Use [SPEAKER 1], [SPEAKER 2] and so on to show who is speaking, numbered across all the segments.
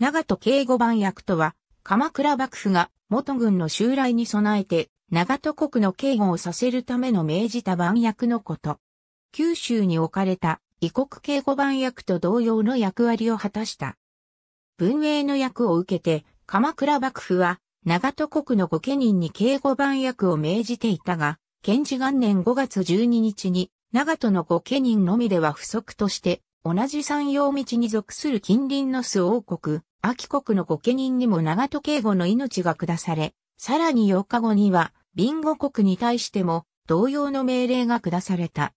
[SPEAKER 1] 長戸慶五番役とは、鎌倉幕府が元軍
[SPEAKER 2] の襲来に備えて、長戸国の警護をさせるための命じた番役のこと。九州に置かれた異国警護番役と同様の役割を果たした。文英の役を受けて、鎌倉幕府は、長戸国の御家人に警護番役を命じていたが、検事元年5月12日に、長戸の御家人のみでは不足として、同じ山陽道に属する近隣の巣王国、秋国の御家人にも長戸敬吾の命が下され、さらに8日後には、ビンゴ国に対しても同様の命令が下された。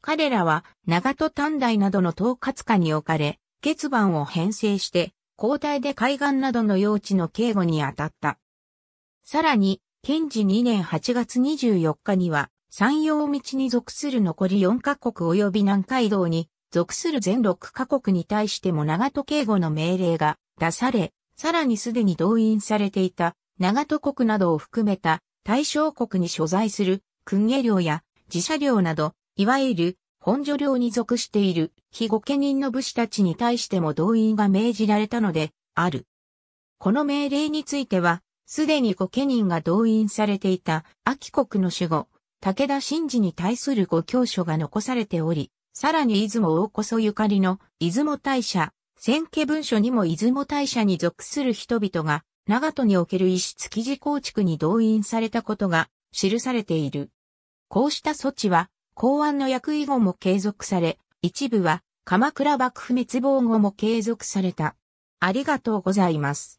[SPEAKER 2] 彼らは長戸短大などの統括下に置かれ、欠番を編成して、交代で海岸などの用地の警護に当たった。さらに、検事2年8月24日には、山陽道に属する残り4カ国及び南海道に属する全6カ国に対しても長戸警護の命令が出され、さらにすでに動員されていた長戸国などを含めた対象国に所在する訓下領や自社領など、いわゆる本所領に属している非御家人の武士たちに対しても動員が命じられたのである。この命令については、すでに御家人が動員されていた秋国の守護、武田信二に対する御教書が残されており、さらに出雲大こそゆかりの出雲大社、千家文書にも出雲大社に属する人々が、長門における石築地構築に動員されたことが記されている。こうした措置は、公安の役以後も継続され、一部は鎌倉幕府滅亡後も継続
[SPEAKER 1] された。ありがとうございます。